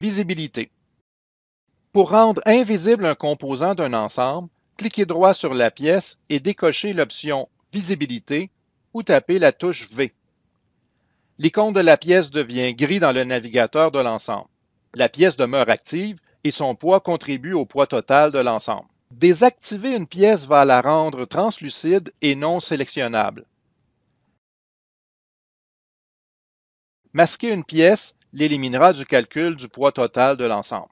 visibilité Pour rendre invisible un composant d'un ensemble, cliquez droit sur la pièce et décochez l'option Visibilité ou tapez la touche V. L'icône de la pièce devient gris dans le navigateur de l'ensemble. La pièce demeure active et son poids contribue au poids total de l'ensemble. Désactiver une pièce va la rendre translucide et non sélectionnable. Masquer une pièce l'éliminera du calcul du poids total de l'ensemble.